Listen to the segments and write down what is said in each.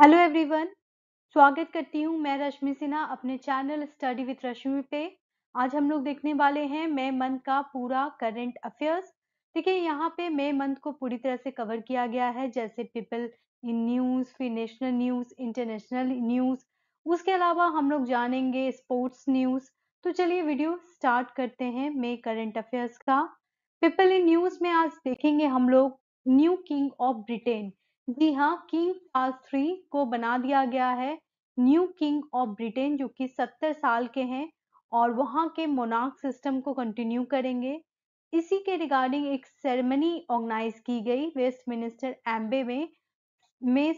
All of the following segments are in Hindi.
हेलो एवरीवन स्वागत करती हूँ मैं रश्मि सिन्हा अपने चैनल स्टडी विथ रश्मि पे आज हम लोग देखने वाले हैं मई मंथ का पूरा करंट अफेयर्स ठीक है यहाँ पे मई मंथ को पूरी तरह से कवर किया गया है जैसे पीपल इन न्यूज़ फिर नेशनल न्यूज़ इंटरनेशनल न्यूज़ उसके अलावा हम लोग जानेंगे स्पोर्ट्स न्यूज़ तो चलिए वीडियो स्टार्ट करते हैं मई करंट अफेयर्स का पीपल इन न्यूज़ में आज देखेंगे हम लोग न्यू किंग ऑफ ब्रिटेन जी हाँ, किंग चार्ल्स थ्री को बना दिया गया है न्यू किंग ऑफ ब्रिटेन जो कि सत्तर साल के हैं और वहाँ के मोनार्क सिस्टम को कंटिन्यू करेंगे। इसी के रिगार्डिंग एक सेरेमनी ऑर्गेनाइज की गई वेस्ट मिनिस्टर एम्बे में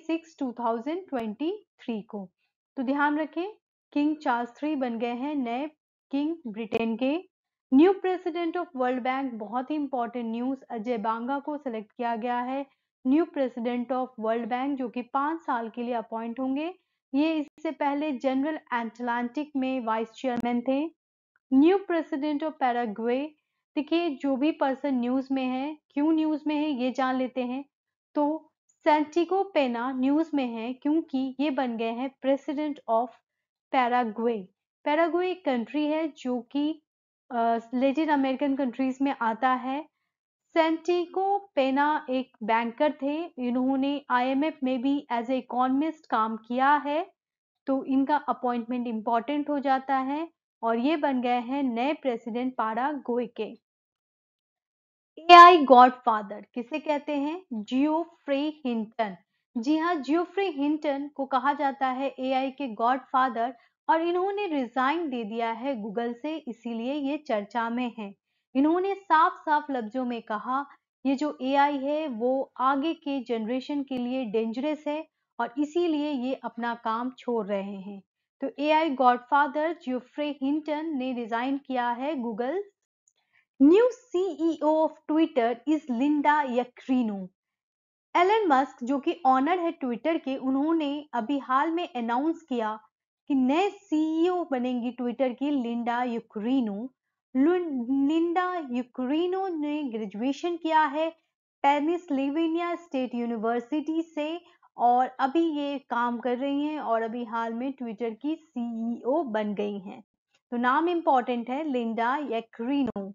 थाउजेंड ट्वेंटी थ्री को। तो ध्यान रखें किंग चार्ल्स थ्री बन गए हैं नए किंग ब्रिटेन के। New president of World Bank बहुत ही इंपॉर्टेंट न्यूज़ अजय बांगा को सेलेक्ट किया गया है। New president of World Bank जो कि पाँच साल के लिए अपॉइंट होंगे ये इससे पहले जनरल एटलांटिक में वाइस चेयरमैन थे न्यू प्रेसिडेंट ऑफ पैराग्वे देखिए जो भी पर्सन न्यूज़ में है क्यों न्यूज़ में है ये जान लेते हैं तो सेंटिगो पेना न्यूज़ में है क्योंकि ये बन गए हैं प्रेसिडेंट ऑफ पैराग्वे पैराग्वे एक कंट्री है जो कि लेटिन अमेरिकन कंट्रीज में आता है सेंटिको पेना एक बैंकर थे इन्होंने आईएमएफ में भी एज ए इकोनमिस्ट काम किया है तो इनका अपॉइंटमेंट इम्पॉर्टेंट हो जाता है और ये बन गए हैं नए प्रेसिडेंट पारा गोए के ए आई गॉड फादर किसे कहते हैं जियोफ्री हिंटन जी हाँ जियोफ्री हिंटन को कहा जाता है एआई के गॉड फादर और इन्होंने रिजाइन दे दिया है गूगल से इसीलिए ये चर्चा में है इन्होंने साफ साफ लफ्जों में कहा ये जो एआई है वो आगे के जनरेशन के लिए डेंजरस है और इसीलिए ये अपना काम छोड़ रहे हैं तो एआई गॉडफादर जियोफ्रे हिंटन ने रिजाइन किया है Google new CEO of Twitter is Linda Yaccarino Elon Musk जो कि ऑनर है ट्विटर के उन्होंने अभी हाल में अनाउंस किया कि नए सीईओ e बनेंगी ट्विटर की लिंडा यक्रीनो लुनिंडा यूक्रेनो ने ग्रेजुएशन किया है पेनिसलेवेनिया स्टेट यूनिवर्सिटी से और अभी ये काम कर रही हैं और अभी हाल में ट्विटर की सीईओ e बन गई हैं तो नाम इम्पॉर्टेंट है Linda Yaccarino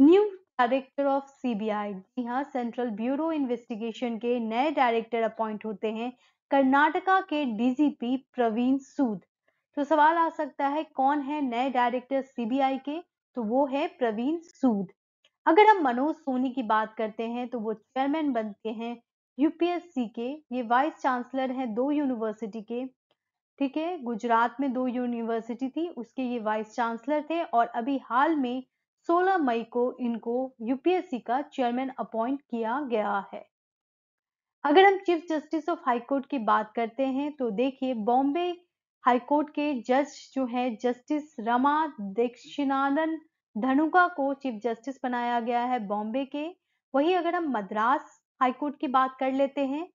new director of CBI जी हाँ सेंट्रल ब्यूरो इन्वेस्टिगेशन के नए डायरेक्टर अपॉइंट होते हैं कर्नाटका के डीजीपी प्रवीण सूद तो सवाल आ सकता है कौन है नए डायरेक्टर सीबीआई के तो वो है प्रवीण सूद अगर हम मनोज सोनी की बात करते हैं तो वो चेयरमैन बन के हैं यूपीएससी के ये वाइस चांसलर हैं दो यूनिवर्सिटी के ठीक है गुजरात में दो यूनिवर्सिटी थी उसके ये वाइस चांसलर थे और अभी हाल में 16 मई को इनको यूपीएससी का चेयरमैन अपॉइंट किया गया है अगर हम चीफ जस्टिस ऑफ हाईकोर्ट की बात करते हैं तो देखिए बॉम्बे हाईकोर्ट के जज जो है जस्टिस रमा दक्षिणानंद धनुका को चीफ जस्टिस बनाया गया है बॉम्बे के वही अगर हम मद्रास हाईकोर्ट की बात कर लेते हैं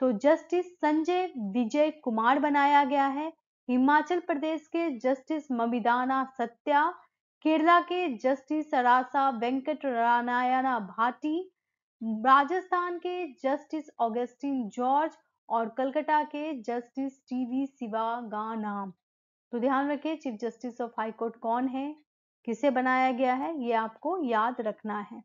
तो जस्टिस संजय विजय कुमार बनाया गया है हिमाचल प्रदेश के जस्टिस ममिदाना सत्या केरला के जस्टिस अरासा वेंकट रानायना भाटी राजस्थान के जस्टिस ऑगस्टिन जॉर्ज और कलकत्ता के जस्टिस टी वी नाम तो ध्यान रखें chief justice of high court कौन है किसे बनाया गया है ये आपको याद रखना है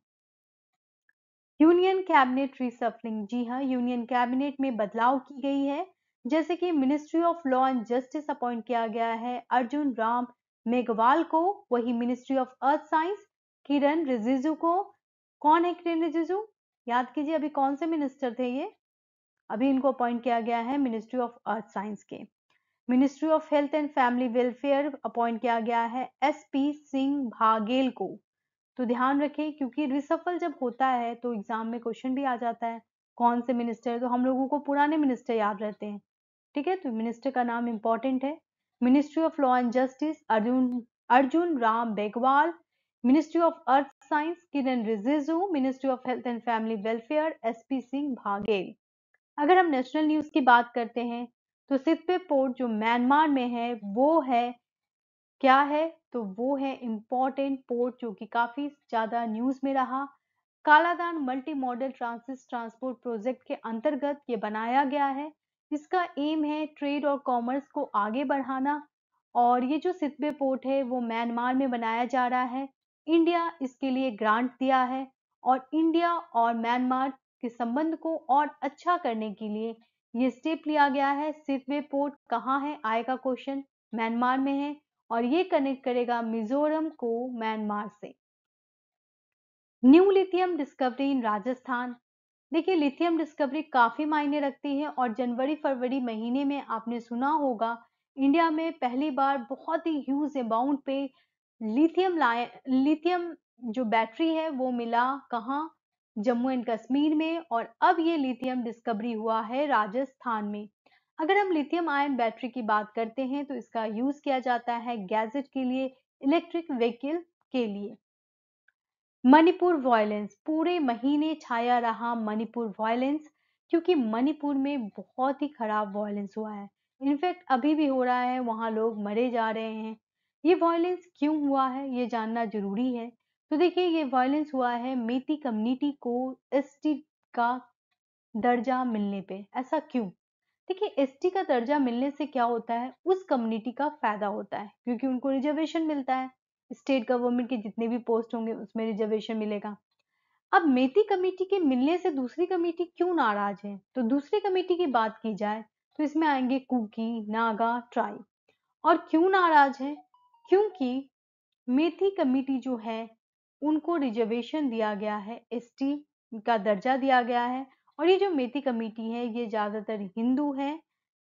यूनियन कैबिनेट रिसफलिंग जी हाँ यूनियन कैबिनेट में बदलाव की गई है जैसे कि ministry of law and justice appoint किया गया है अर्जुन राम मेघवाल को वही ministry of earth science Kiren Rijiju को कौन है किरण रिजिजू याद कीजिए अभी कौन से मिनिस्टर थे ये अभी इनको अपॉइंट किया गया है मिनिस्ट्री ऑफ अर्थ साइंस के ministry of health and family welfare appoint किया गया है एस पी सिंह भागेल को तो ध्यान रखें क्योंकि रिसफल जब होता है तो एग्जाम में क्वेश्चन भी आ जाता है कौन से मिनिस्टर तो हम लोगों को पुराने मिनिस्टर याद रहते हैं ठीक है तो मिनिस्टर का नाम इम्पोर्टेंट है ministry of law and justice Arjun Arjun Ram बेगवाल ministry of earth science Kiren Rijiju ministry of health and family welfare S P Singh Baghel अगर हम नेशनल न्यूज़ की बात करते हैं तो सिद्पे पोर्ट जो म्यांमार में है वो है क्या है तो वो है इम्पोर्टेंट पोर्ट जो कि काफ़ी ज़्यादा न्यूज़ में रहा कालादान मल्टी मॉडल ट्रांसिस ट्रांसपोर्ट प्रोजेक्ट के अंतर्गत ये बनाया गया है इसका एम है ट्रेड और कॉमर्स को आगे बढ़ाना और ये जो सितबे पोर्ट है वो म्यांमार में बनाया जा रहा है इंडिया इसके लिए ग्रांट दिया है और इंडिया और म्यांमार के संबंध को और अच्छा करने के लिए ये स्टेप लिया गया है सिथवे पोर्ट कहाँ है आएगा क्वेश्चन म्यांमार में है और ये कनेक्ट करेगा मिजोरम को म्यांमार से new lithium discovery in Rajasthan देखिए लिथियम डिस्कवरी काफी मायने रखती है और जनवरी फरवरी महीने में आपने सुना होगा इंडिया में पहली बार बहुत ही ह्यूज अमाउंट पे लिथियम लिथियम जो बैटरी है वो मिला कहाँ जम्मू एंड कश्मीर में और अब ये लिथियम डिस्कवरी हुआ है राजस्थान में अगर हम लिथियम आयन बैटरी की बात करते हैं तो इसका यूज किया जाता है गैजेट के लिए इलेक्ट्रिक व्हीकल के लिए मणिपुर वायलेंस पूरे महीने छाया रहा मणिपुर वायलेंस क्योंकि मणिपुर में बहुत ही खराब वायलेंस हुआ है इनफैक्ट अभी भी हो रहा है वहां लोग मरे जा रहे हैं ये वायलेंस क्यों हुआ है ये जानना जरूरी है तो देखिए ये वायलेंस हुआ है मेती कम्युनिटी को एस का दर्जा मिलने पे ऐसा क्यों देखिए एस का दर्जा मिलने से क्या होता है उस कम्युनिटी का फायदा होता है क्योंकि उनको रिजर्वेशन मिलता है स्टेट गवर्नमेंट के जितने भी पोस्ट होंगे उसमें रिजर्वेशन मिलेगा अब मेती कमेटी के मिलने से दूसरी कमेटी क्यों नाराज है तो दूसरी कमेटी की बात की जाए तो इसमें आएंगे कुकी नागा ट्राइब और क्यों नाराज है क्योंकि मेथी कमेटी जो है उनको रिजर्वेशन दिया गया है एस का दर्जा दिया गया है और ये जो मेती कमेटी है ये ज़्यादातर हिंदू है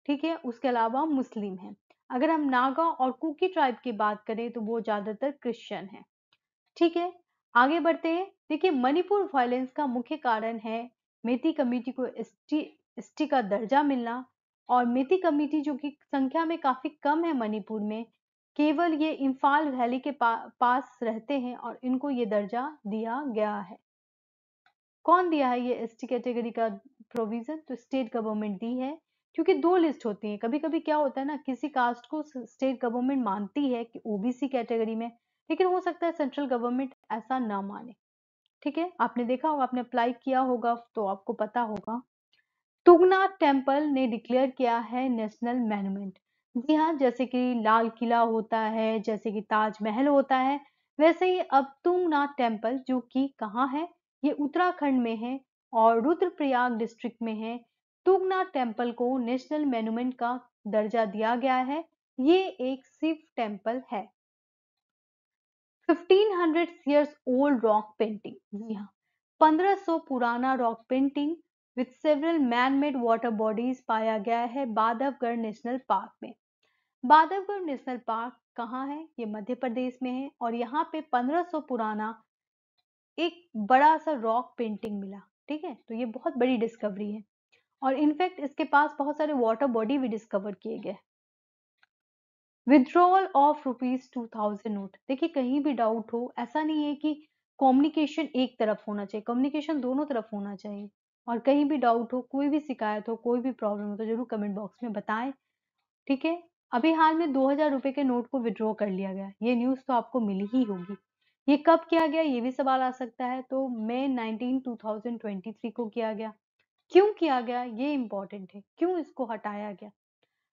ठीक है उसके अलावा मुस्लिम है अगर हम नागा और कुकी ट्राइब की बात करें तो वो ज़्यादातर क्रिश्चियन है ठीक है आगे बढ़ते हैं देखिए मणिपुर वायलेंस का मुख्य कारण है मेती कमेटी को एसटी एसटी का दर्जा मिलना और मेथी कमेटी जो कि संख्या में काफ़ी कम है मणिपुर में केवल ये इम्फाल वैली के पा, पास रहते हैं और इनको ये दर्जा दिया गया है कौन दिया है ये एस टी कैटेगरी का प्रोविजन तो स्टेट गवर्नमेंट दी है क्योंकि दो लिस्ट होती है कभी कभी क्या होता है ना किसी कास्ट को स्टेट गवर्नमेंट मानती है कि ओबीसी कैटेगरी में लेकिन हो सकता है सेंट्रल गवर्नमेंट ऐसा ना माने ठीक है आपने देखा होगा आपने अप्लाई किया होगा तो आपको पता होगा तुगनाथ टेम्पल ने डिक्लेयर किया है नेशनल मैनुमेंट जी हाँ, जैसे कि लाल किला होता है, जैसे कि ताजमहल होता है, वैसे ही अब तुंगनाथ टेम्पल जो कि कहाँ है? ये उत्तराखंड में है और रुद्रप्रयाग डिस्ट्रिक्ट में है। तुंगनाथ टेम्पल को नेशनल मोन्यूमेंट का दर्जा दिया गया है। ये एक शिव टेम्पल है। 1500 years ओल्ड रॉक पेंटिंग जी हाँ 1500 पुराना rock painting with several man made water bodies पाया गया है बाधवगढ़ नेशनल पार्क में बाधवगढ़ नेशनल पार्क कहाँ है ये मध्य प्रदेश में है और यहाँ पे 1500 पुराना एक बड़ा सा रॉक पेंटिंग मिला ठीक है तो ये बहुत बड़ी डिस्कवरी है और इनफैक्ट इसके पास बहुत सारे वाटर बॉडी भी डिस्कवर किए गए withdrawal of rupees two thousand note देखिए कहीं भी डाउट हो ऐसा नहीं है कि कम्युनिकेशन एक तरफ होना चाहिए कम्युनिकेशन दोनों तरफ होना चाहिए और कहीं भी डाउट हो कोई भी शिकायत हो कोई भी प्रॉब्लम हो तो जरूर कमेंट बॉक्स में बताएं ठीक है अभी हाल में दो हजार रुपए के नोट को विड्रॉ कर लिया गया ये न्यूज तो आपको मिली ही होगी ये कब किया गया ये भी सवाल आ सकता है तो मई नाइनटीन टू को किया गया क्यों किया गया ये इम्पोर्टेंट है क्यों इसको हटाया गया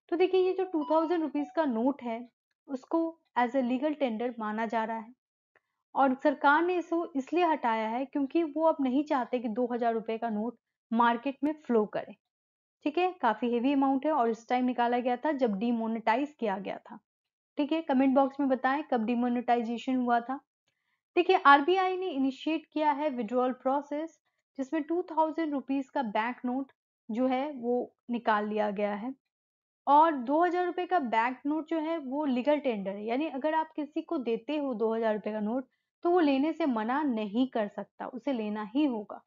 तो देखिए ये जो टू थाउजेंड रुपीज का नोट है उसको एज ए लीगल टेंडर माना जा रहा है और सरकार ने इसको इसलिए हटाया है क्योंकि वो अब नहीं चाहते कि दो हजार रुपए का नोट मार्केट में फ्लो करे ठीक है काफी हेवी अमाउंट है और इस टाइम निकाला गया था जब डीमोनेटाइज किया गया था ठीक है कमेंट बॉक्स में बताएं कब डिमोनेटाइजेशन हुआ था ठीक है आरबीआई ने इनिशिएट किया है विड्रॉल प्रोसेस जिसमें टू थाउजेंड रुपीज का बैंक नोट जो है वो निकाल लिया गया है और दो हजार रुपये का बैंक नोट जो है वो लीगल टेंडर है यानी अगर आप किसी को देते हो दो हजार रुपये का नोट तो वो लेने से मना नहीं कर सकता उसे लेना ही होगा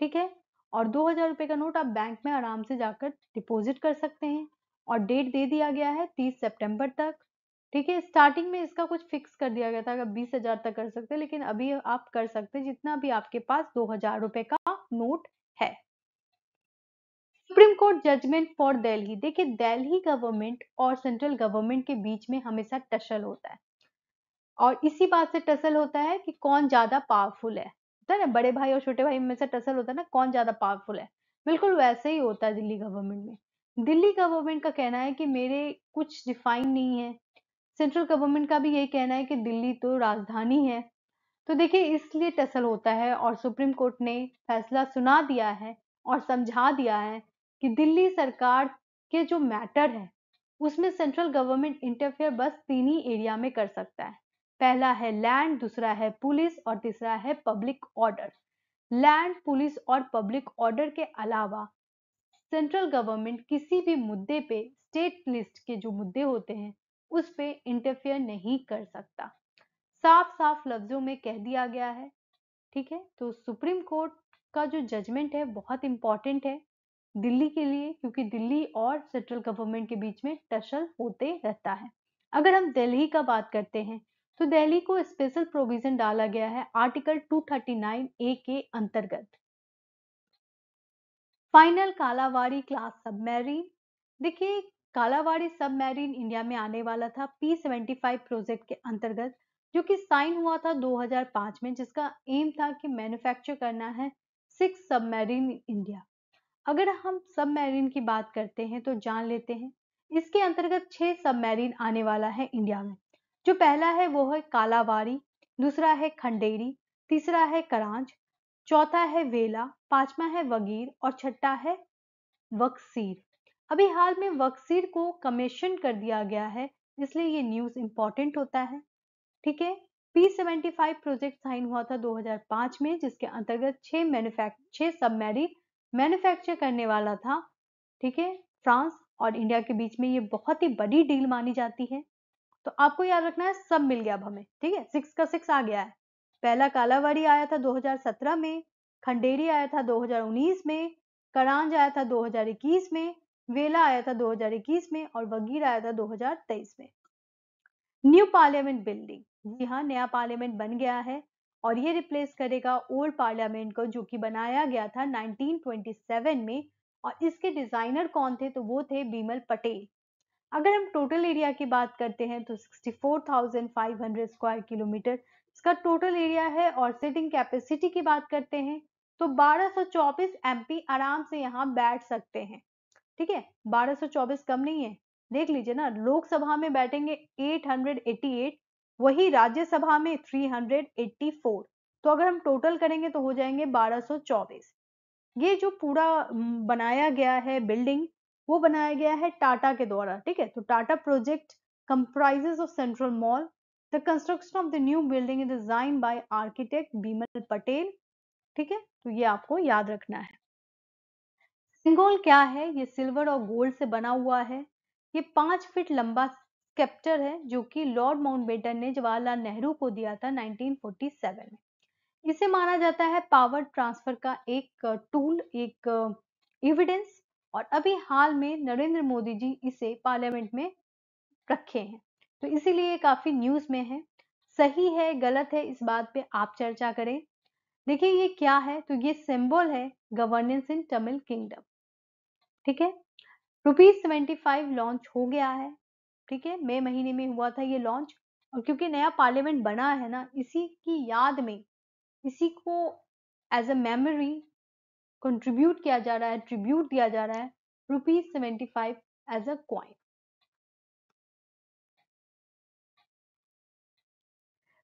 ठीक है और दो हजार रुपए का नोट आप बैंक में आराम से जाकर डिपॉजिट कर सकते हैं और डेट दे दिया गया है तीस सितंबर तक ठीक है स्टार्टिंग में इसका कुछ फिक्स कर दिया गया था अगर बीस हजार तक कर सकते लेकिन अभी आप कर सकते जितना भी आपके पास दो हजार रुपए का नोट है Supreme Court judgment for Delhi देखिए दिल्ली गवर्नमेंट और सेंट्रल गवर्नमेंट के बीच में हमेशा टसल होता है और इसी बात से टसल होता है कि कौन ज्यादा पावरफुल है होता है ना बड़े भाई और छोटे भाई में से टसल होता है ना कौन ज्यादा पावरफुल है बिल्कुल वैसे ही होता है दिल्ली गवर्नमेंट में दिल्ली गवर्नमेंट का कहना है कि मेरे कुछ डिफाइन नहीं है सेंट्रल गवर्नमेंट का भी यही कहना है कि दिल्ली तो राजधानी है तो देखिए इसलिए टसल होता है और सुप्रीम कोर्ट ने फैसला सुना दिया है और समझा दिया है कि दिल्ली सरकार के जो मैटर है उसमें सेंट्रल गवर्नमेंट इंटरफेयर बस तीन ही एरिया में कर सकता है पहला है लैंड दूसरा है पुलिस और तीसरा है पब्लिक ऑर्डर लैंड पुलिस और पब्लिक ऑर्डर के अलावा सेंट्रल गवर्नमेंट किसी भी मुद्दे पे स्टेट लिस्ट के जो मुद्दे होते हैं उस पे इंटरफेयर नहीं कर सकता साफ साफ लफ्जों में कह दिया गया है ठीक है तो सुप्रीम कोर्ट का जो जजमेंट है बहुत इंपॉर्टेंट है दिल्ली के लिए क्योंकि दिल्ली और सेंट्रल गवर्नमेंट के बीच में टसल होते रहता है अगर हम दिल्ली का बात करते हैं तो दिल्ली को स्पेशल प्रोविजन डाला गया है आर्टिकल 239 ए के अंतर्गत फाइनल कालावाड़ी क्लास सबमरीन देखिए कालावाड़ी सबमरीन इंडिया में आने वाला था पी सेवेंटी फाइव प्रोजेक्ट के अंतर्गत जो कि साइन हुआ था 2005 में जिसका एम था कि मैन्युफैक्चर करना है सिक्स सबमरीन इंडिया अगर हम सबमरीन की बात करते हैं तो जान लेते हैं इसके अंतर्गत छह सबमरीन आने वाला है इंडिया में जो पहला है वो है कालावारी दूसरा है खंडेरी तीसरा है करांच चौथा है वेला पांचवा है वगीर और छठा है वक्सीर अभी हाल में वक्सीर को कमीशन कर दिया गया है इसलिए ये न्यूज इंपॉर्टेंट होता है ठीक है P seventy five project sign हुआ था 2005 में जिसके अंतर्गत छह मैन्युफैक्च छह सबमेरिन मैन्युफैक्चर करने वाला था ठीक है फ्रांस और इंडिया के बीच में ये बहुत ही बड़ी डील मानी जाती है तो आपको याद रखना है सब मिल गया अब हमें ठीक है सिक्स का सिक्स आ गया है पहला कालावाड़ी आया था 2017 में खंडेरी आया था 2019 में करांज आया था 2021 में वेला आया था 2021 में और वगीर आया था 2023 में न्यू पार्लियामेंट बिल्डिंग जी हाँ नया पार्लियामेंट बन गया है और ये रिप्लेस करेगा ओल्ड पार्लियामेंट को जो कि बनाया गया था 1927 में और इसके डिजाइनर कौन थे तो वो थे बीमल पटेल अगर हम टोटल एरिया की बात करते हैं तो 64,500 स्क्वायर किलोमीटर इसका टोटल एरिया है और सिटिंग कैपेसिटी की बात करते हैं तो 1224 सौ आराम से यहाँ बैठ सकते हैं ठीक है 1224 कम नहीं है देख लीजिए ना लोकसभा में बैठेंगे 888 वही राज्यसभा में 384 तो अगर हम टोटल करेंगे तो हो जाएंगे 1224 ये जो पूरा बनाया गया है बिल्डिंग वो बनाया गया है टाटा के द्वारा ठीक है तो Tata project comprises of central mall the construction of the new building is design by architect Bimal Patel ठीक है तो ये आपको याद रखना है सिंगोल क्या है ये सिल्वर और गोल्ड से बना हुआ है ये पांच फीट लंबा स्केप्टर है जो कि लॉर्ड माउंटबेटन ने जवाहरलाल नेहरू को दिया था 1947 में इसे माना जाता है पावर ट्रांसफर का एक टूल एक एविडेंस और अभी हाल में नरेंद्र मोदी जी इसे पार्लियामेंट में रखे हैं तो इसीलिए काफ़ी न्यूज़ में है सही है गलत है इस बात पे आप चर्चा करें देखिए ये क्या है तो ये सिंबल है गवर्नेंस इन तमिल किंगडम ठीक है रुपीज सेवेंटी फाइव लॉन्च हो गया है ठीक है मई महीने में हुआ था ये लॉन्च और क्योंकि नया पार्लियामेंट बना है ना इसी की याद में इसी को एज अ मेमोरी कंट्रीब्यूट किया जा रहा है ट्रिब्यूट दिया जा रहा है rupees seventy five as a coin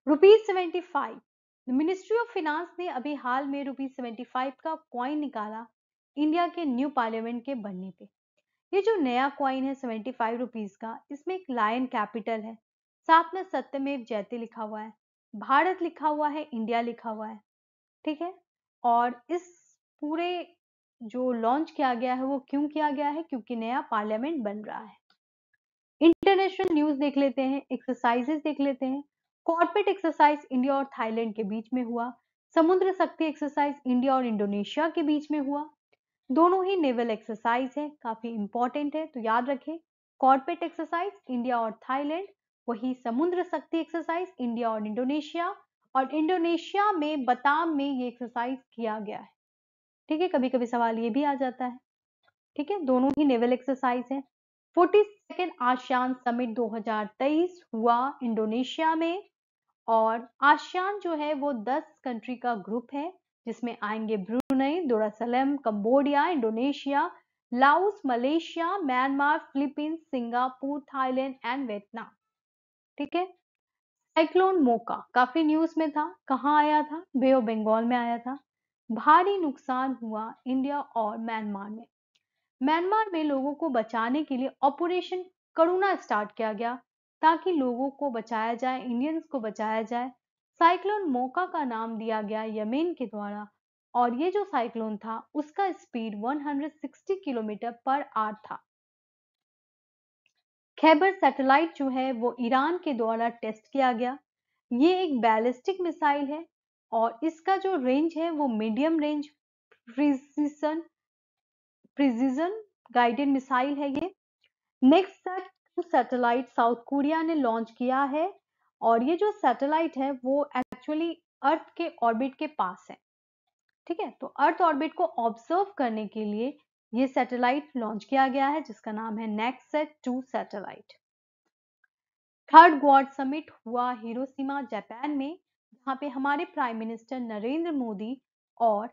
rupees seventy five ministry of finance ने अभी हाल में रुपीज सेवेंटी फाइव का क्वाइन निकाला इंडिया के न्यू पार्लियामेंट के बनने पे ये जो नया क्वाइन है सेवेंटी फाइव रुपीज का इसमें एक लायन कैपिटल है साथ में सत्यमेव जयते लिखा हुआ है भारत लिखा हुआ है इंडिया लिखा हुआ है ठीक है और इस पूरे जो लॉन्च किया गया है वो क्यों किया गया है क्योंकि नया पार्लियामेंट बन रहा है इंटरनेशनल न्यूज देख लेते हैं एक्सरसाइजेस देख लेते हैं कॉर्पोरेट एक्सरसाइज इंडिया और थाईलैंड के बीच में हुआ समुद्र शक्ति एक्सरसाइज इंडिया और इंडोनेशिया के बीच में हुआ दोनों ही नेवल एक्सरसाइज है काफी इंपॉर्टेंट है तो याद रखें कॉर्पोरेट एक्सरसाइज इंडिया और थाईलैंड वही समुद्र शक्ति एक्सरसाइज इंडिया और इंडोनेशिया और इंडोनेशिया में बताम में ये एक्सरसाइज किया गया है ठीक है कभी कभी सवाल ये भी आ जाता है ठीक है दोनों ही नेवल एक्सरसाइज है फोर्टी सेकेंड आसियान समिट 2023 हुआ इंडोनेशिया में और आसियान जो है वो 10 कंट्री का ग्रुप है जिसमें आएंगे Brunei Darussalam Cambodia Indonesia Laos Malaysia Myanmar Philippines Singapore Thailand and Vietnam ठीक है साइक्लोन मोका काफी न्यूज में था कहाँ आया था बे ऑफ बंगाल में आया था भारी नुकसान हुआ इंडिया और म्यांमार में म्यांमार में लोगों को बचाने के लिए ऑपरेशन करुणा स्टार्ट किया गया ताकि लोगों को बचाया जाए इंडियंस को बचाया जाए साइक्लोन मोका का नाम दिया गया यमेन के द्वारा और ये जो साइक्लोन था उसका स्पीड 160 किलोमीटर पर आर था खैबर सैटेलाइट जो है वो ईरान के द्वारा टेस्ट किया गया ये एक बैलिस्टिक मिसाइल है और इसका जो रेंज है वो medium range precision precision guided missile है ये नेक्स्ट सैटेलाइट साउथ कोरिया ने लॉन्च किया है और ये जो सैटेलाइट है वो एक्चुअली अर्थ के ऑर्बिट के पास है ठीक है तो अर्थ ऑर्बिट को ऑब्जर्व करने के लिए ये सैटेलाइट लॉन्च किया गया है जिसका नाम है next set two satellite third Quad summit हुआ हिरोशिमा जापान में जहाँ पे हमारे प्राइम मिनिस्टर नरेंद्र मोदी और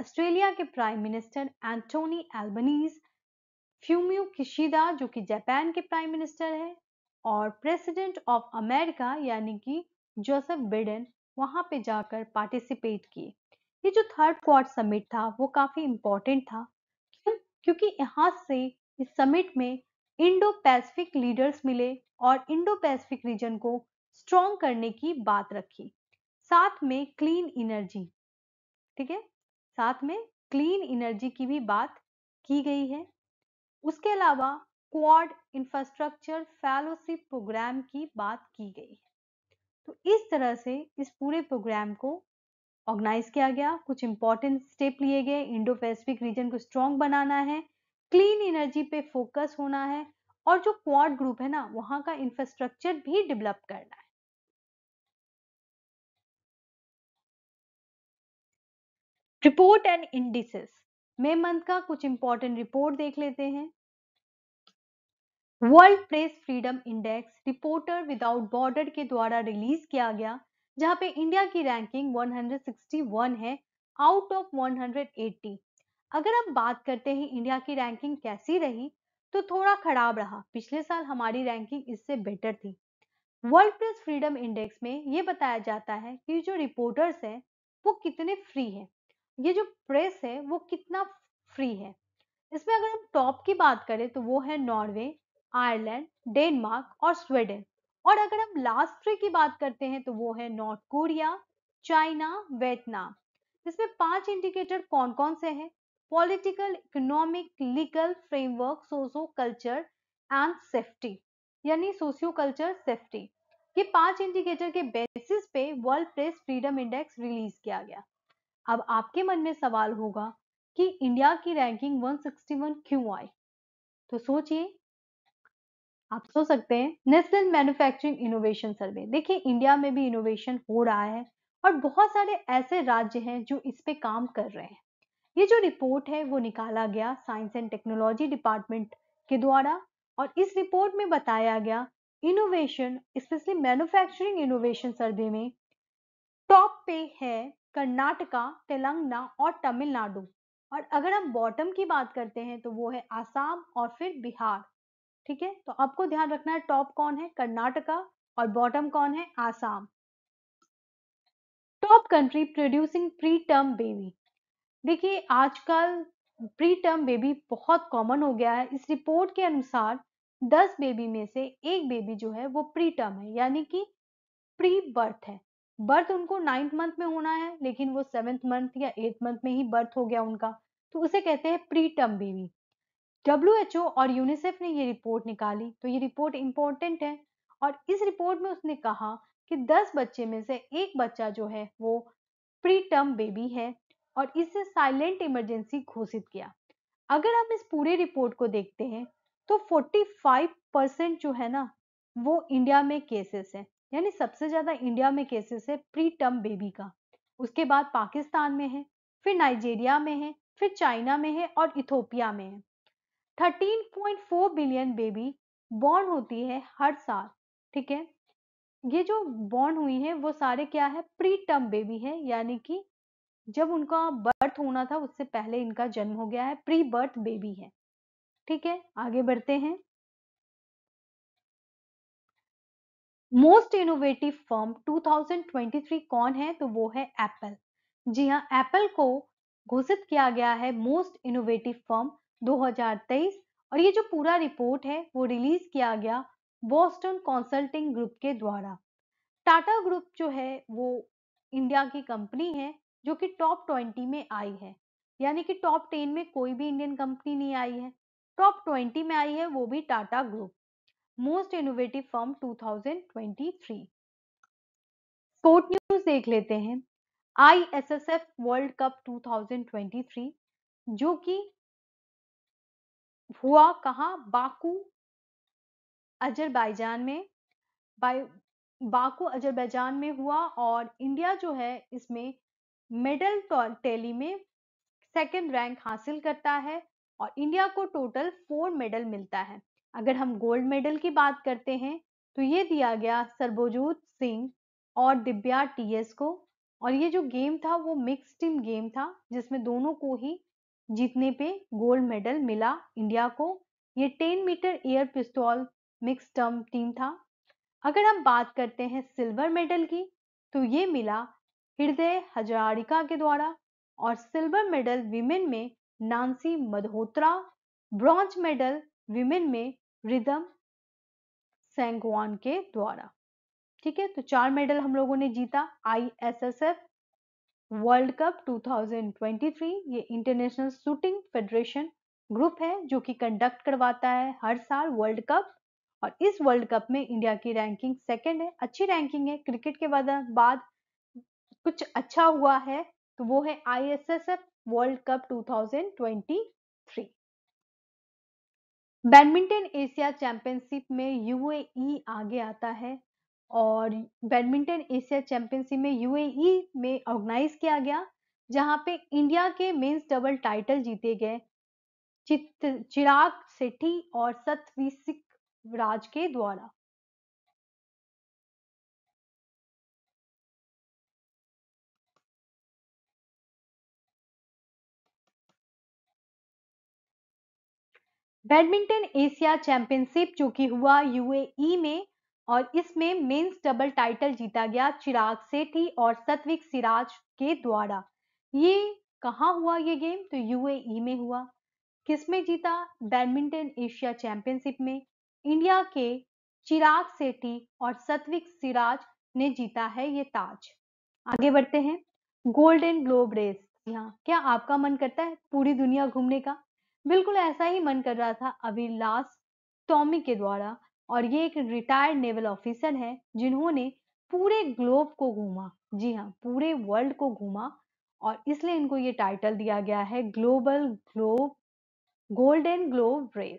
ऑस्ट्रेलिया के prime minister Anthony Albanese Fumio Kishida जो कि जापान के प्राइम मिनिस्टर है और प्रेसिडेंट ऑफ अमेरिका यानी कि जोसेफ बिडेन वहाँ पे जाकर पार्टिसिपेट किए ये जो थर्ड क्वार्ट समिट था वो काफ़ी इम्पोर्टेंट था क्यों क्योंकि यहाँ से इस समिट में इंडो पैसिफिक लीडर्स मिले और इंडो पैसिफिक रीजन को स्ट्रॉन्ग करने की बात रखी साथ में क्लीन एनर्जी ठीक है साथ में क्लीन एनर्जी की भी बात की गई है उसके अलावा क्वाड इंफ्रास्ट्रक्चर फेलोशिप प्रोग्राम की बात की गई है तो इस तरह से इस पूरे प्रोग्राम को ऑर्गेनाइज किया गया कुछ इंपॉर्टेंट स्टेप लिए गए इंडो पैसिफिक रीजन को स्ट्रॉन्ग बनाना है क्लीन एनर्जी पे फोकस होना है और जो क्वाड ग्रुप है ना वहाँ का इंफ्रास्ट्रक्चर भी डेवलप करना है report and indices May month का कुछ इंपॉर्टेंट रिपोर्ट देख लेते हैं World Press Freedom Index Reporters Without Border के द्वारा रिलीज किया गया जहां पे इंडिया की रैंकिंग 161 है आउट ऑफ 180 अगर आप बात करते हैं इंडिया की रैंकिंग कैसी रही तो थोड़ा खराब रहा पिछले साल हमारी रैंकिंग इससे बेटर थी वर्ल्ड प्रेस फ्रीडम इंडेक्स में ये बताया जाता है कि जो रिपोर्टर्स हैं वो कितने फ्री हैं ये जो प्रेस है वो कितना फ्री है इसमें अगर हम टॉप की बात करें तो वो है नॉर्वे आयरलैंड डेनमार्क और स्वीडन और अगर हम लास्ट थ्री की बात करते हैं तो वो है नॉर्थ कोरिया चाइना वियतनाम इसमें पांच इंडिकेटर कौन कौन से हैं political economic legal framework socio culture and safety यानी सोशियो कल्चर सेफ्टी ये पांच इंडिकेटर के बेसिस पे World Press Freedom Index release किया गया अब आपके मन में सवाल होगा कि इंडिया की रैंकिंग 161 क्यों आई तो सोचिए आप सोच सकते हैं नेशनल मैन्युफैक्चरिंग इनोवेशन सर्वे देखिए इंडिया में भी इनोवेशन हो रहा है और बहुत सारे ऐसे राज्य हैं जो इस पे काम कर रहे हैं ये जो रिपोर्ट है वो निकाला गया साइंस एंड टेक्नोलॉजी डिपार्टमेंट के द्वारा और इस रिपोर्ट में बताया गया innovation specially manufacturing innovation survey में टॉप पे है कर्नाटका तेलंगाना और तमिलनाडु और अगर हम बॉटम की बात करते हैं तो वो है आसाम और फिर बिहार ठीक है तो आपको ध्यान रखना है टॉप कौन है कर्नाटका और बॉटम कौन है Assam top country producing pre term baby देखिए आजकल प्री टर्म बेबी बहुत कॉमन हो गया है इस रिपोर्ट के अनुसार 10 बेबी में से एक बेबी जो है वो प्री टर्म है यानी कि प्री बर्थ है बर्थ उनको नाइन्थ मंथ में होना है लेकिन वो सेवेंथ मंथ या एथ मंथ में ही बर्थ हो गया उनका तो उसे कहते हैं pre term baby W H O और यूनिसेफ ने ये रिपोर्ट निकाली तो ये रिपोर्ट इम्पोर्टेंट है और इस रिपोर्ट में उसने कहा कि 10 बच्चे में से एक बच्चा जो है वो प्री टर्म बेबी है और इसे साइलेंट इमरजेंसी घोषित किया अगर हम इस पूरे रिपोर्ट को देखते हैं तो 45 परसेंट जो है ना वो इंडिया में केसेस हैं यानी सबसे ज़्यादा इंडिया में केसेस है प्री टर्म बेबी का उसके बाद पाकिस्तान में है फिर नाइजीरिया में है फिर चाइना में है और इथोपिया में है 13.4 बिलियन बेबी बॉर्न होती है हर साल ठीक है ये जो बॉर्न हुई है वो सारे क्या है प्री टर्म बेबी है यानी कि जब उनका बर्थ होना था उससे पहले इनका जन्म हो गया है प्री बर्थ बेबी है ठीक है आगे बढ़ते हैं मोस्ट इनोवेटिव फर्म 2023 कौन है तो वो है एप्पल जी हाँ एप्पल को घोषित किया गया है मोस्ट इनोवेटिव फर्म 2023 और ये जो पूरा रिपोर्ट है वो रिलीज किया गया बोस्टन कंसल्टिंग ग्रुप के द्वारा टाटा ग्रुप जो है वो इंडिया की कंपनी है जो कि टॉप ट्वेंटी में आई है यानी कि टॉप टेन में कोई भी इंडियन कंपनी नहीं आई है टॉप ट्वेंटी में आई है वो भी Tata group most innovative firm 2023 sport news देख लेते हैं आईएसएसएफ वर्ल्ड कप 2023 जो कि हुआ कहा बाकू अजरबैजान में बाकू अजरबैजान में हुआ और इंडिया जो है इसमें मेडल तो, टैली में सेकंड रैंक हासिल करता है और इंडिया को टोटल फोर मेडल मिलता है अगर हम गोल्ड मेडल की बात करते हैं तो ये दिया गया सरबोजोत सिंह और दिव्या टीएस को और ये जो गेम था वो मिक्स टीम गेम था जिसमें दोनों को ही जीतने पे गोल्ड मेडल मिला इंडिया को ये टेन मीटर एयर पिस्तौल मिक्स टर्म टीम था अगर हम बात करते हैं सिल्वर मेडल की तो ये मिला हृदय हजारिका के द्वारा और सिल्वर मेडल विमेन में Nancy Mandhotra bronze medal women में रिदम सेंगवान के द्वारा ठीक है तो चार मेडल हम लोगों ने जीता I S S F world Cup 2023 ये इंटरनेशनल शूटिंग फेडरेशन ग्रुप है जो कि कंडक्ट करवाता है हर साल वर्ल्ड कप और इस वर्ल्ड कप में इंडिया की रैंकिंग सेकंड है अच्छी रैंकिंग है क्रिकेट के बाद बाद कुछ अच्छा हुआ है तो वो है F world cup three badminton Asia championship में यूएई आगे आता है और बैडमिंटन एशिया चैंपियनशिप में यूएई में ऑर्गेनाइज किया गया जहां पे इंडिया के मेंस डबल टाइटल जीते गए चिराग सेठी और सतवी राज के द्वारा बैडमिंटन एशिया चैंपियनशिप जो कि हुआ यूएई में और इसमें मेंस डबल टाइटल जीता गया चिराग सेठी और सत्विक सिराज के द्वारा ये कहा हुआ ये गेम तो यूएई में हुआ किसमें जीता बैडमिंटन एशिया चैंपियनशिप में इंडिया के चिराग सेठी और सत्विक सिराज ने जीता है ये ताज आगे बढ़ते हैं गोल्डन ग्लोब रेस यहाँ क्या आपका मन करता है पूरी दुनिया घूमने का बिल्कुल ऐसा ही मन कर रहा था अभी लास्ट टॉमी के द्वारा और ये एक रिटायर्ड नेवल ऑफिसर है जिन्होंने पूरे ग्लोब को घूमा जी हाँ पूरे वर्ल्ड को घूमा और इसलिए इनको ये टाइटल दिया गया है global globe golden globe race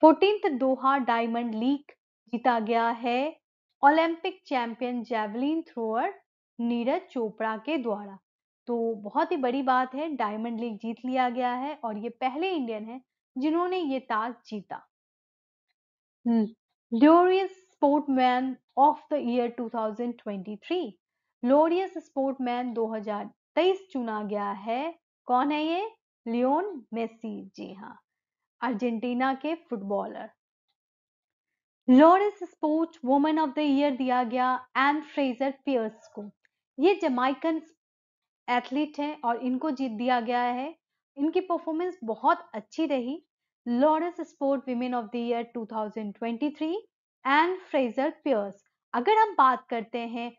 fourteen Doha diamond league जीता गया है Olympic champion javelin thrower Neeraj Chopra के द्वारा तो बहुत ही बड़ी बात है डायमंड लीग जीत लिया गया है और ये पहले इंडियन है जिन्होंने ये ताज जीता Laureus sportsman of the year 2023 Laureus sportsman 2023 चुना गया है कौन है ये लियोन मेसी जी हाँ अर्जेंटीना के footballer Laureus sport women of the year दिया गया एंड फ्रेजर पियर्स को ये जमाइकन एथलीट हैं और इनको जीत दिया गया है इनकी परफॉर्मेंस बहुत अच्छी रही Laureus sport women of the year 2023 and Fraser Pryce अगर हम बात करते हैं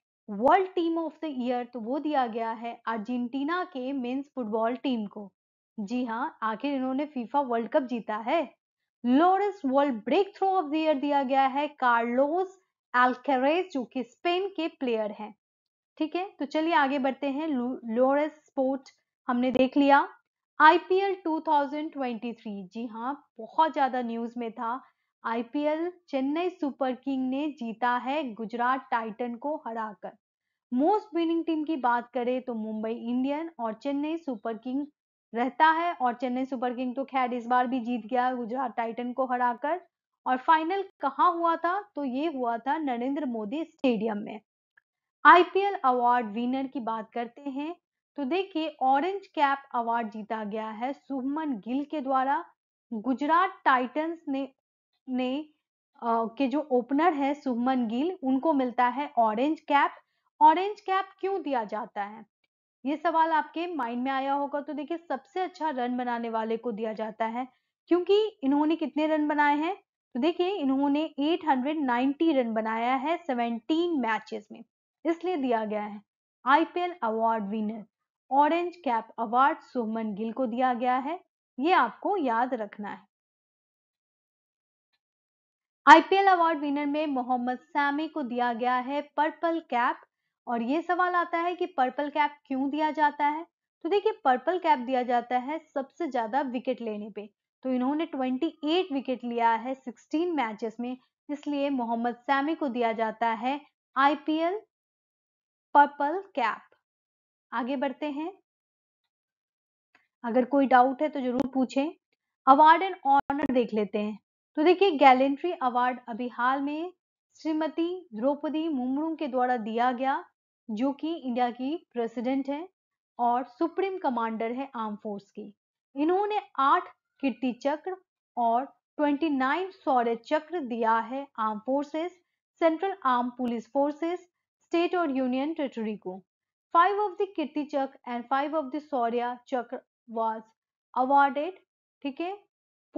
world team of the year तो वो दिया गया है अर्जेंटीना के मेंस फुटबॉल टीम को जी हाँ आखिर इन्होंने फीफा वर्ल्ड कप जीता है Laureus world breakthrough of the year दिया गया है कार्लोस एल्केरेज जो कि स्पेन के प्लेयर हैं ठीक है तो चलिए आगे बढ़ते हैं लोरेस स्पोर्ट हमने देख लिया आईपीएल 2023 जी हाँ बहुत ज्यादा न्यूज में था आईपीएल चेन्नई सुपर किंग ने जीता है गुजरात टाइटन को हराकर मोस्ट विनिंग टीम की बात करें तो मुंबई इंडियन और चेन्नई सुपर किंग रहता है और चेन्नई सुपर किंग तो खैर इस बार भी जीत गया गुजरात टाइटन को हराकर और फाइनल कहाँ हुआ था तो ये हुआ था नरेंद्र मोदी स्टेडियम में आईपीएल अवार्ड विनर की बात करते हैं तो देखिए ऑरेंज कैप अवार्ड जीता गया है सुभमन गिल के द्वारा गुजरात टाइटंस ने ने आ, के जो ओपनर है सुभमन गिल उनको मिलता है ऑरेंज कैप ऑरेंज कैप क्यों दिया जाता है ये सवाल आपके माइंड में आया होगा तो देखिए सबसे अच्छा रन बनाने वाले को दिया जाता है क्योंकि इन्होंने कितने रन बनाए हैं तो देखिए इन्होंने 890 रन बनाया है 17 मैचेस में इसलिए दिया गया है IPL award winner orange cap award Suman Gill को दिया गया है ये आपको याद रखना है आईपीएल अवार्ड विनर में मोहम्मद सामी को दिया गया है पर्पल कैप और ये सवाल आता है कि पर्पल कैप क्यों दिया जाता है तो देखिए पर्पल कैप दिया जाता है सबसे ज्यादा विकेट लेने पे तो इन्होंने 28 विकेट लिया है 16 मैचेस में इसलिए मोहम्मद सामी को दिया जाता है आईपीएल पर्पल कैप आगे बढ़ते हैं अगर कोई डाउट है तो जरूर पूछें अवार्ड एंड ऑनर देख लेते हैं तो देखिए गैलेंट्री अवार्ड अभी हाल में श्रीमती द्रौपदी मुर्मू के द्वारा दिया गया जो कि इंडिया की प्रेसिडेंट हैं और सुप्रीम कमांडर है आर्म फोर्स की इन्होंने आठ कीर्ति चक्र और 29 सौर्य चक्र दिया है arm forces central arm police forces state or union territory को five of the Kirti Chak and five of the Saurya Chak was awarded ठीक है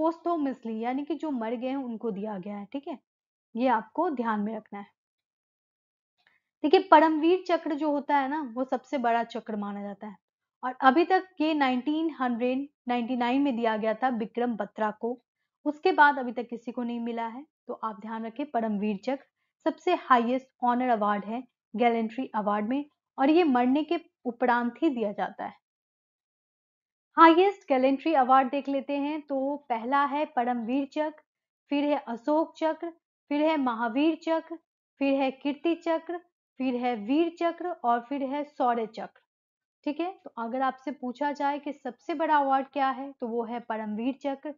posthumously तो यानी कि जो मर गए हैं उनको दिया गया है ठीक है ये आपको ध्यान में रखना है देखिए परमवीर चक्र जो होता है ना वो सबसे बड़ा चक्र माना जाता है और अभी तक ये 1999 में दिया गया था विक्रम बत्रा को उसके बाद अभी तक किसी को नहीं मिला है तो आप ध्यान रखें परमवीर चक्र सबसे हाईएस्ट ऑनर अवार्ड है गैलेंट्री अवार्ड में और ये मरने के उपरांत ही दिया जाता है हाईएस्ट गैलेंट्री अवार्ड देख लेते हैं तो पहला है परमवीर चक्र फिर है अशोक चक्र फिर है महावीर चक्र फिर है कीर्ति चक्र फिर है वीर चक्र और फिर है सौर्य चक्र ठीक है तो अगर आपसे पूछा जाए कि सबसे बड़ा अवार्ड क्या है तो वो है परमवीर चक्र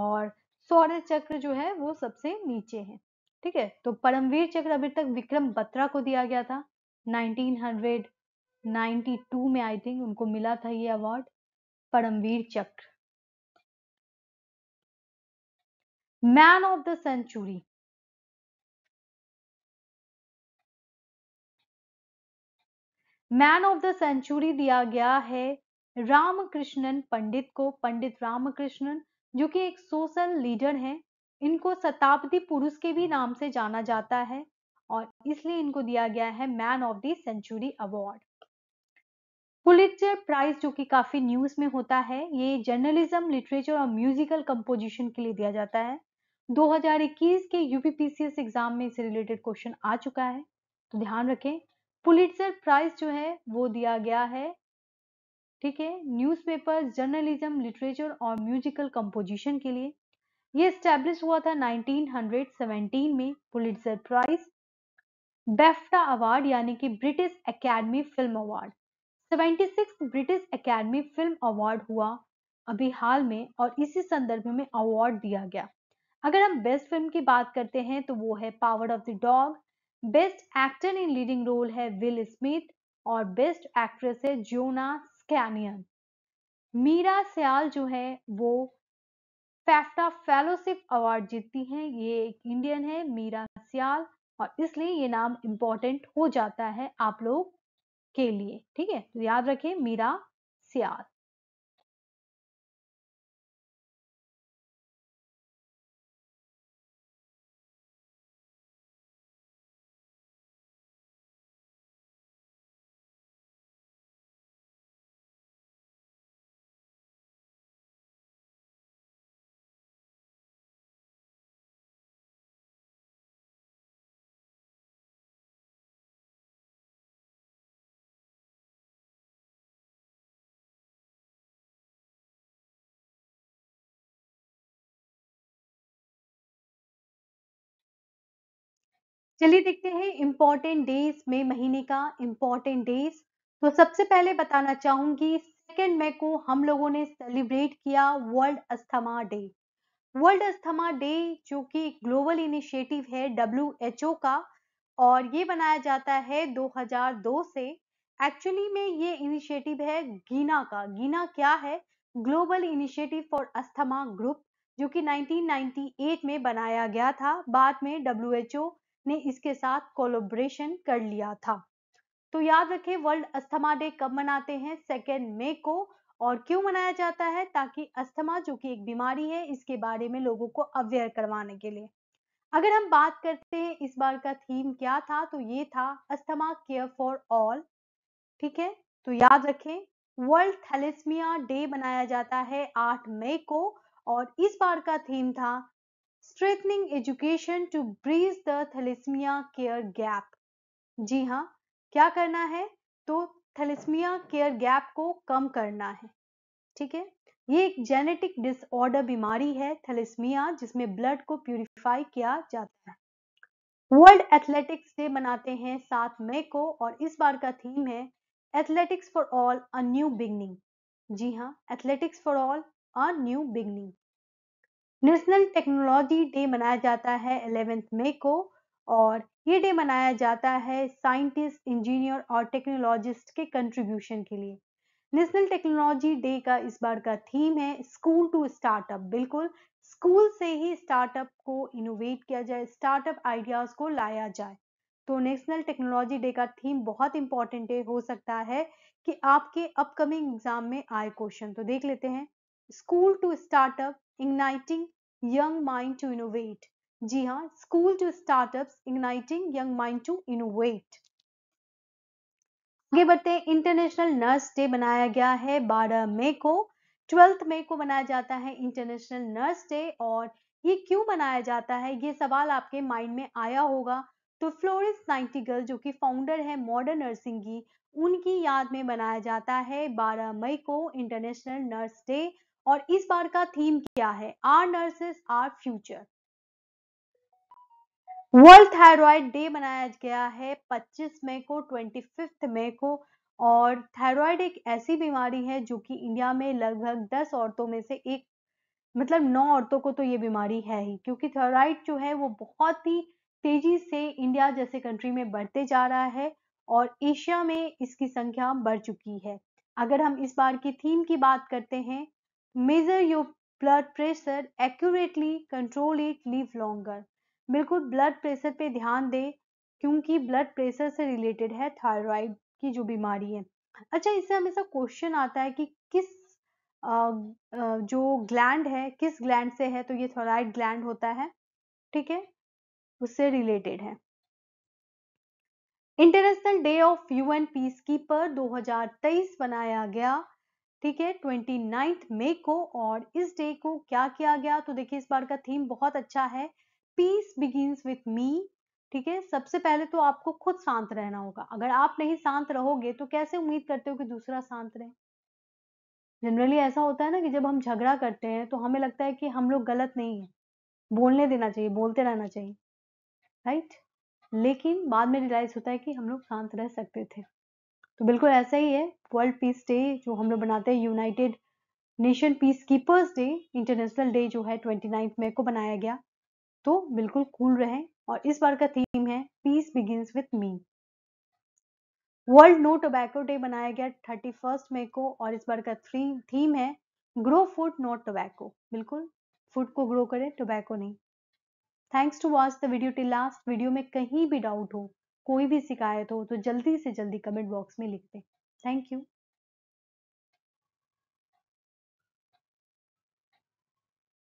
और सौर्य चक्र जो है वो सबसे नीचे है ठीक है तो परमवीर चक्र अभी तक विक्रम बत्रा को दिया गया था 1992 में आई थिंक उनको मिला था ये award Paramvir Chakra man of the century man of the century दिया गया है रामकृष्णन पंडित को पंडित रामकृष्णन जो कि एक सोशल लीडर हैं इनको शताब्दी पुरुष के भी नाम से जाना जाता है और इसलिए इनको दिया गया है man of the century award Pulitzer prize जो कि काफी न्यूज में होता है ये जर्नलिज्म लिटरेचर और म्यूजिकल कंपोजिशन के लिए दिया जाता है 2021 के यूपीपीसीएस एग्जाम में इससे रिलेटेड क्वेश्चन आ चुका है तो ध्यान रखें पुलिटर प्राइज जो है वो दिया गया है ठीक है न्यूज़पेपर जर्नलिज्म लिटरेचर और म्यूजिकल कंपोजिशन के लिए ये स्टैब्लिश हुआ था 1917 में पुलिटर प्राइज बेफ्टा अवार्ड यानी कि British academy film award 76 British academy film award हुआ अभी हाल में और इसी संदर्भ में अवार्ड दिया गया अगर हम बेस्ट फिल्म की बात करते हैं तो वो है power of the dog best actor in leading role है विल स्मिथ और बेस्ट एक्ट्रेस है जोना स्कैनियन मीरा सयाल जो है वो फैफ्टा फेलोशिप अवार्ड जीतती हैं ये एक इंडियन है मीरा सियाल और इसलिए ये नाम इम्पोर्टेंट हो जाता है आप लोग के लिए ठीक है तो याद रखें मीरा सियाल चलिए देखते हैं इंपॉर्टेंट डेज में महीने का इंपॉर्टेंट डेज तो सबसे पहले बताना चाहूंगी सेकेंड मई को हम लोगों ने सेलिब्रेट किया world asthma day world asthma day जो कि ग्लोबल इनिशिएटिव है डब्ल्यू का और ये बनाया जाता है 2002 से एक्चुअली में ये इनिशिएटिव है गीना का गीना क्या है global initiative for asthma group जो कि 1998 में बनाया गया था बाद में डब्ल्यू ने इसके साथ कोलोब्रेशन कर लिया था तो याद रखें वर्ल्ड अस्थमा डे कब मनाते हैं सेकेंड मे को और क्यों मनाया जाता है ताकि अस्थमा जो कि एक बीमारी है इसके बारे में लोगों को अवेयर करवाने के लिए अगर हम बात करते हैं इस बार का थीम क्या था तो ये था अस्थमा केयर फॉर ऑल ठीक है तो याद रखें वर्ल्ड थैलेसमिया डे मनाया जाता है 8 मई को और इस बार का थीम था strengthening education to bridge the thalassaemia care gap जी हाँ क्या करना है तो थैलेसमिया केयर गैप को कम करना है ठीक है ये एक जेनेटिक डिसऑर्डर बीमारी है थैलेसमिया जिसमें ब्लड को प्यूरिफाई किया जाता है वर्ल्ड एथलेटिक्स डे मनाते हैं सात मई को और इस बार का थीम है athletics for all a new beginning जी हाँ athletics for all a new beginning national technology day मनाया जाता है एलेवेंथ मई को और ये डे मनाया जाता है साइंटिस्ट इंजीनियर और टेक्नोलॉजिस्ट के कंट्रीब्यूशन के लिए नेशनल टेक्नोलॉजी डे का इस बार का थीम है स्कूल टू स्टार्टअप बिल्कुल स्कूल से ही स्टार्टअप को इनोवेट किया जाए स्टार्टअप आइडियाज को लाया जाए तो नेशनल टेक्नोलॉजी डे का थीम बहुत इंपॉर्टेंट हो सकता है कि आपके अपकमिंग एग्जाम में आए क्वेश्चन तो देख लेते हैं school to startup igniting young mind to innovate जी हाँ school to startup igniting young mind to innovate आगे बढ़ते हैं इंटरनेशनल नर्स डे मनाया गया है 12 मई को ट्वेल्थ मई को मनाया जाता है इंटरनेशनल नर्स डे और ये क्यों मनाया जाता है ये सवाल आपके माइंड में आया होगा तो फ्लोरिस नाइंटिगल जो कि फाउंडर है मॉडर्न नर्सिंग की उनकी याद में मनाया जाता है 12 मई को इंटरनेशनल नर्स डे और इस बार का थीम क्या है our nurses our future world thyroid day मनाया गया है 25 मई को 25 मई को और थायराइड एक ऐसी बीमारी है जो कि इंडिया में लगभग 10 औरतों में से एक मतलब 9 औरतों को तो ये बीमारी है ही क्योंकि थायराइड जो है वो बहुत ही तेजी से इंडिया जैसे कंट्री में बढ़ते जा रहा है और एशिया में इसकी संख्या बढ़ चुकी है अगर हम इस बार की थीम की बात करते हैं measure your blood pressure accurately control it live longer बिल्कुल ब्लड प्रेशर पे ध्यान दे क्योंकि ब्लड प्रेशर से रिलेटेड है थायराइड की जो बीमारी है अच्छा इससे हमेशा क्वेश्चन आता है कि किस आ, जो ग्लैंड है किस ग्लैंड से है तो ये थायराइड ग्लैंड होता है ठीक है उससे रिलेटेड है international day of UN peacekeeper 2023 मनाया गया ठीक है ट्वेंटी नाइन्थ मे को और इस डे को क्या किया गया तो देखिए इस बार का थीम बहुत अच्छा है पीस बिगिंस विथ मी ठीक है सबसे पहले तो आपको खुद शांत रहना होगा अगर आप नहीं शांत रहोगे तो कैसे उम्मीद करते हो कि दूसरा शांत रहे जनरली ऐसा होता है ना कि जब हम झगड़ा करते हैं तो हमें लगता है कि हम लोग गलत नहीं है बोलने देना चाहिए बोलते रहना चाहिए राइट लेकिन बाद में रियलाइज होता है कि हम लोग शांत रह सकते थे तो बिल्कुल ऐसा ही है वर्ल्ड पीस डे जो हम लोग बनाते हैं United Nation peacekeepers day international day जो है ट्वेंटी नाइन्थ मई को बनाया गया तो बिल्कुल कूल रहे और इस बार का थीम है peace begins with me world no tobacco day बनाया गया थर्टी फर्स्ट मई को और इस बार का थ्री थीम है ग्रो फूड नॉट टोबैको बिल्कुल फूड को ग्रो करें टोबैको नहीं thanks to watch the video till last video में कहीं भी डाउट हो कोई भी शिकायत हो तो जल्दी से जल्दी कमेंट बॉक्स में लिख दें थैंक यू